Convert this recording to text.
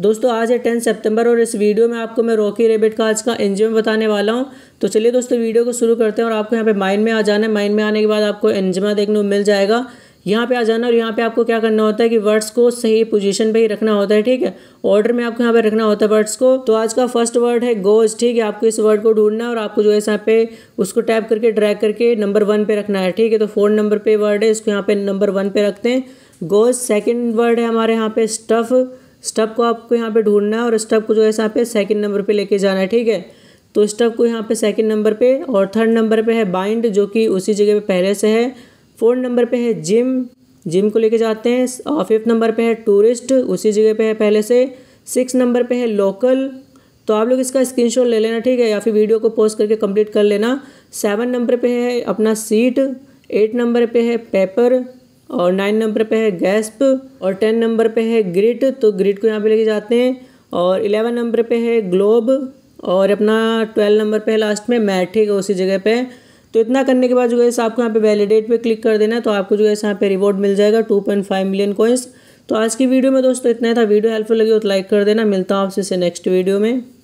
दोस्तों आज है टेंथ सितंबर और इस वीडियो में आपको मैं रॉकी रेबिट का आज का एनजीओ बताने वाला हूं तो चलिए दोस्तों वीडियो को शुरू करते हैं और आपको यहाँ पे माइंड में आ जाना है माइंड में आने के बाद आपको एनजमा देखने को मिल जाएगा यहाँ पे आ जाना और यहाँ पे आपको क्या करना होता है कि वर्ड्स को सही पोजिशन पर ही रखना होता है ठीक है ऑर्डर में आपको यहाँ पे रखना होता है वर्ड्स को तो आज का फर्स्ट वर्ड है गोज ठीक है आपको इस वर्ड को ढूंढना है और आपको जो है यहाँ पे उसको टैप करके ड्रैक करके नंबर वन पे रखना है ठीक है तो फोन नंबर पर वर्ड है इसको यहाँ पे नंबर वन पे रखते हैं गोज सेकेंड वर्ड है हमारे यहाँ पे स्टफ़ स्टब को आपको यहाँ पे ढूंढना है और स्टब को जो है यहाँ पे सेकंड नंबर पे लेके जाना है ठीक है तो स्टब को यहाँ पे सेकंड नंबर पे और थर्ड नंबर पे है बाइंड जो कि उसी जगह पे पहले से है फोर्थ नंबर पे है जिम जिम को लेके जाते हैं और फिफ्थ नंबर पे है टूरिस्ट उसी जगह पे है पहले से सिक्स नंबर पे है लोकल तो आप लोग इसका स्क्रीन ले लेना ठीक है या फिर वीडियो को पोस्ट करके कंप्लीट कर लेना सेवन नंबर पर है अपना सीट एट नंबर पर है पेपर और नाइन नंबर पे है गैस्प और टेन नंबर पे है ग्रिट तो ग्रिट को यहाँ पे लेके जाते हैं और इलेवन नंबर पे है ग्लोब और अपना ट्वेल्व नंबर पे है लास्ट में मैठिक उसी जगह पे तो इतना करने के बाद जो है आपको यहाँ पे वैलिडेट पे क्लिक कर देना तो आपको जो है यहाँ पे रिवॉर्ड मिल जाएगा two point five million coins तो आज की वीडियो में दोस्तों इतना ही था वीडियो हेल्पफुल लगी हो तो लाइक कर देना मिलता हूँ आपसे नेक्स्ट वीडियो में